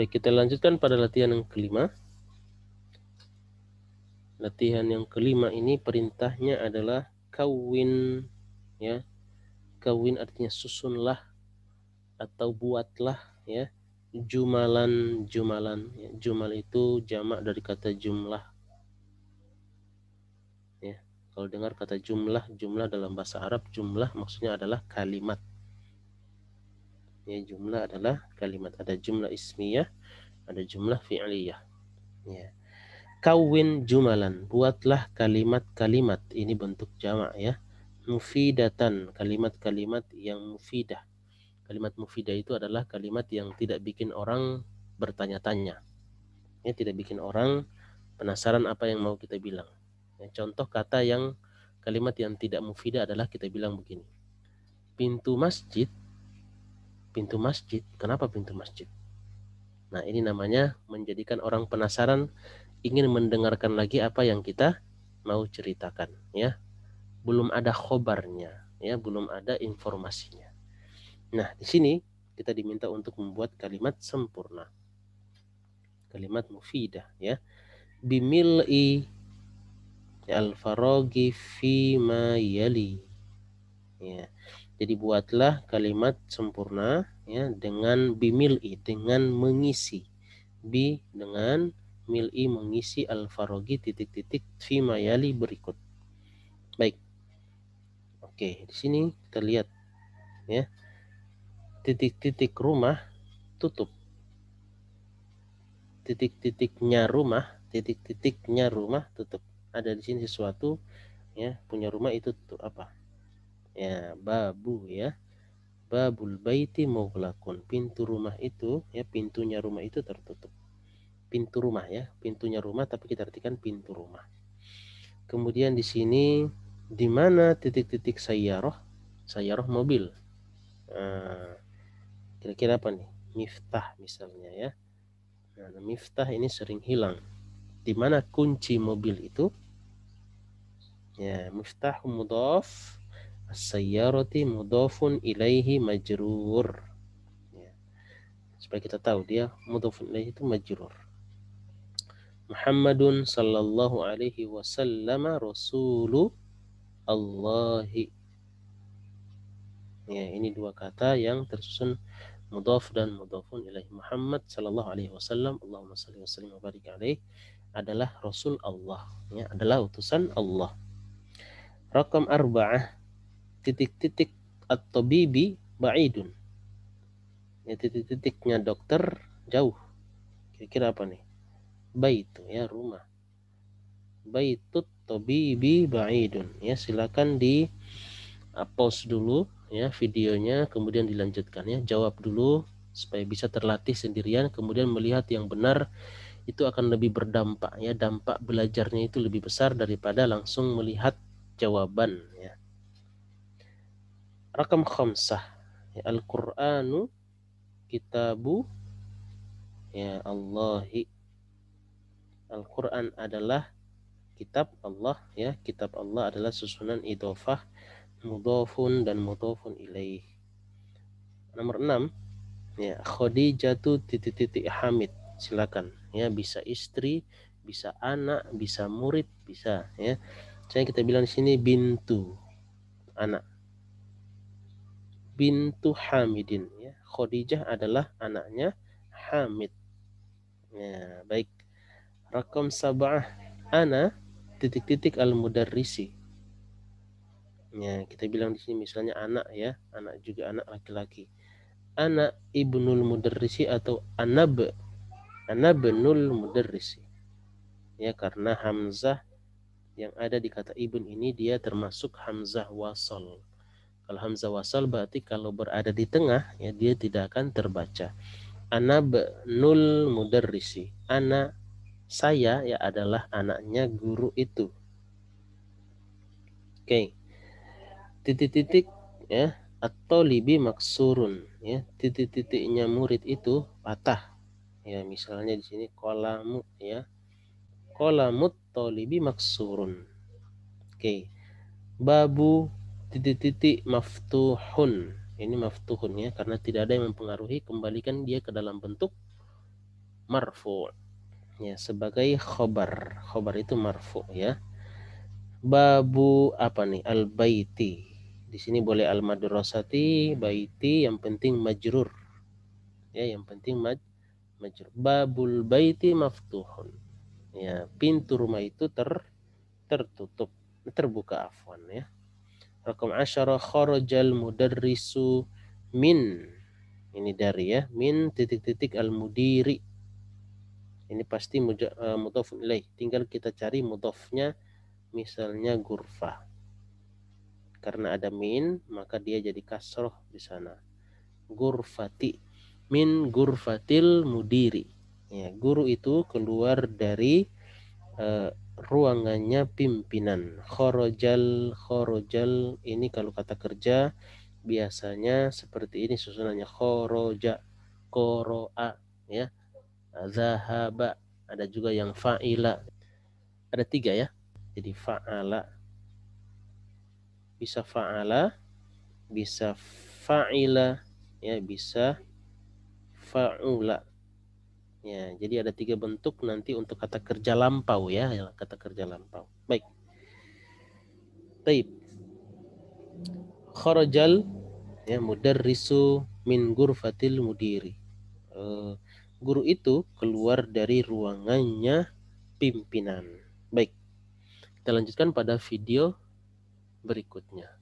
Baik, kita lanjutkan pada latihan yang kelima. Latihan yang kelima ini perintahnya adalah kawin ya. Kawin artinya susunlah atau buatlah ya jumalan jumalan ya. Jumal itu jamak dari kata jumlah. Ya, kalau dengar kata jumlah, jumlah dalam bahasa Arab jumlah maksudnya adalah kalimat ya jumlah adalah kalimat ada jumlah ismiyah ada jumlah fi'liyah ya kawin jumalan buatlah kalimat-kalimat ini bentuk jamak ya mufidatan kalimat-kalimat yang mufidah kalimat mufidah itu adalah kalimat yang tidak bikin orang bertanya-tanya ya tidak bikin orang penasaran apa yang mau kita bilang ya, contoh kata yang kalimat yang tidak mufidah adalah kita bilang begini pintu masjid pintu masjid. Kenapa pintu masjid? Nah, ini namanya menjadikan orang penasaran ingin mendengarkan lagi apa yang kita mau ceritakan, ya. Belum ada khobarnya, ya, belum ada informasinya. Nah, di sini kita diminta untuk membuat kalimat sempurna. Kalimat mufidah, ya. Bimil'i al faragi fi ma yali. Ya. Jadi buatlah kalimat sempurna ya dengan bimil'i dengan mengisi bi dengan mil'i mengisi al farogi titik-titik fi mayali berikut. Baik. Oke, di sini kita lihat ya. Titik-titik rumah tutup. Titik-titiknya rumah, titik-titiknya rumah tutup. Ada di sini sesuatu ya punya rumah itu tutup apa? ya babu ya babul baiti mughlaqun pintu rumah itu ya pintunya rumah itu tertutup pintu rumah ya pintunya rumah tapi kita artikan pintu rumah kemudian di sini di mana titik-titik sayyarah sayyarah mobil ah, kira-kira apa nih miftah misalnya ya nah, miftah ini sering hilang di mana kunci mobil itu ya miftah mudhaf as-sayyarati mudhafun ilaihi majrur. Ya. Supaya kita tahu dia mudhafun ilaihi itu majrur. Muhammadun sallallahu alaihi wasallam rasulu Allah. Ya, ini dua kata yang tersusun mudhaf dan mudhafun ilaihi Muhammad sallallahu alaihi wasallam Allahumma salli wa sallim wa barik alaih adalah rasul Allah ya adalah utusan Allah rakam arba'ah titik-titik atau bibi ba'idun. Ya titik-titiknya dokter jauh. Kira-kira apa nih? Baitu ya rumah. Baitut tobibi ba'idun. Ya silakan di pause dulu ya videonya kemudian dilanjutkan ya. Jawab dulu supaya bisa terlatih sendirian kemudian melihat yang benar itu akan lebih berdampak ya dampak belajarnya itu lebih besar daripada langsung melihat jawaban ya rakam khamsah ya, Al-Qur'anu kitabu ya allah Al-Qur'an adalah kitab Allah ya kitab Allah adalah susunan idofah mudofun dan mudofun ilaih nomor enam ya jatuh titik-titik Hamid silakan ya bisa istri bisa anak bisa murid bisa ya saya kita bilang di sini bintu anak bintu Hamidin ya. Khadijah adalah anaknya Hamid. Ya, baik. Rakam sab'ah ana titik-titik al-mudarrisi. Ya, kita bilang di sini misalnya anak ya, anak juga anak laki-laki. Anak ibnul mudarrisi atau anab anabnul mudarrisi. Ya, karena hamzah yang ada di kata ibn ini dia termasuk hamzah wasol. Kalau wasal berarti kalau berada di tengah ya dia tidak akan terbaca. Ana nul mudarrisi. Ana saya ya adalah anaknya guru itu. Oke. Okay. Titik-titik ya atau libi maksurun ya titik-titiknya murid itu patah ya misalnya di sini kolamu ya kolamut tolibi maksurun oke okay. babu titik-titik maftuhun ini maftuhun ya karena tidak ada yang mempengaruhi kembalikan dia ke dalam bentuk marfu ya sebagai khobar khobar itu marfu ya babu apa nih al baiti di sini boleh al madrasati baiti yang penting majrur ya yang penting maj majrur babul baiti maftuhun ya pintu rumah itu ter tertutup terbuka afwan ya Rakam asyara kharajal mudarrisu min. Ini dari ya. Min titik-titik al-mudiri. Ini pasti eh, mudhaf ilaih. Tinggal kita cari mudhafnya misalnya gurfa. Karena ada min, maka dia jadi kasroh di sana. Gurfati. Min gurfatil mudiri. Ya, guru itu keluar dari uh, ruangannya pimpinan. Khorojal, khorojal ini kalau kata kerja biasanya seperti ini susunannya khoroja, koroa, ya, zahaba. Ada juga yang fa'ila. Ada tiga ya. Jadi fa'ala. Bisa fa'ala, bisa fa'ila, ya bisa fa'ula. Ya, jadi ada tiga bentuk nanti untuk kata kerja lampau ya, ya kata kerja lampau. Baik. Taib. Kharajal ya mudarrisu min gurfatil mudiri. Eh, guru itu keluar dari ruangannya pimpinan. Baik. Kita lanjutkan pada video berikutnya.